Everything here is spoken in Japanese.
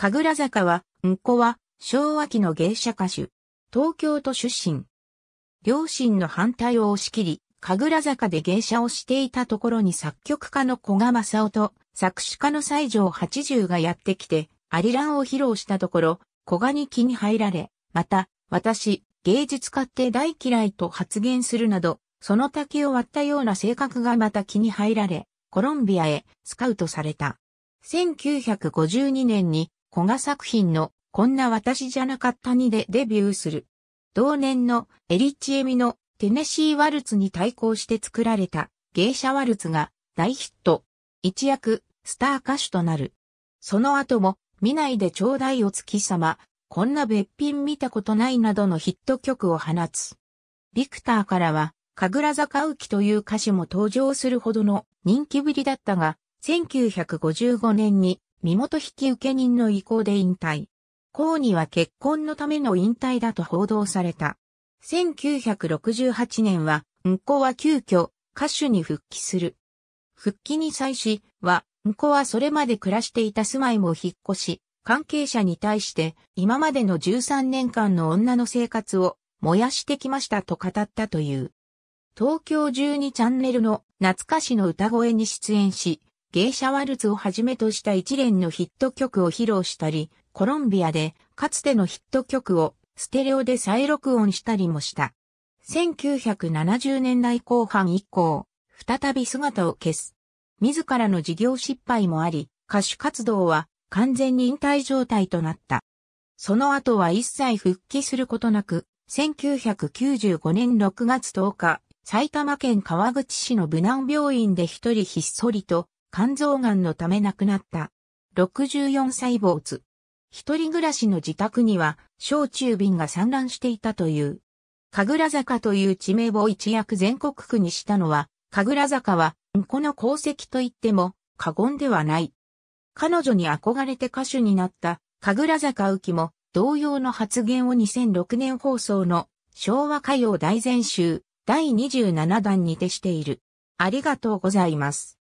神楽坂は、んこは、昭和期の芸者歌手。東京都出身。両親の反対を押し切り、神楽坂で芸者をしていたところに作曲家の古賀正夫と作詞家の西条八十がやってきて、アリランを披露したところ、古賀に気に入られ、また、私、芸術家って大嫌いと発言するなど、その竹を割ったような性格がまた気に入られ、コロンビアへスカウトされた。1952年に古賀作品のこんな私じゃなかったにでデビューする。同年のエリッチエミのテネシーワルツに対抗して作られた芸者ワルツが大ヒット。一躍スター歌手となる。その後も見ないでちょうだいお月様、こんな別品見たことないなどのヒット曲を放つ。ビクターからは、神楽坂浮という歌詞も登場するほどの人気ぶりだったが、1955年に身元引受人の意向で引退。公には結婚のための引退だと報道された。1968年は、んこは急遽、歌手に復帰する。復帰に際し、は、んこはそれまで暮らしていた住まいも引っ越し、関係者に対して、今までの13年間の女の生活を燃やしてきましたと語ったという。東京12チャンネルの懐かしの歌声に出演し、芸者ワルツをはじめとした一連のヒット曲を披露したり、コロンビアでかつてのヒット曲をステレオで再録音したりもした。1970年代後半以降、再び姿を消す。自らの事業失敗もあり、歌手活動は完全に引退状態となった。その後は一切復帰することなく、1995年6月10日、埼玉県川口市の武南病院で一人ひっそりと肝臓癌のため亡くなった。64歳坊津。一人暮らしの自宅には、小中瓶が散乱していたという。神楽坂という地名を一躍全国区にしたのは、神楽坂は、この功績と言っても過言ではない。彼女に憧れて歌手になった神楽坂浮も同様の発言を2006年放送の昭和歌謡大全集第27弾にてしている。ありがとうございます。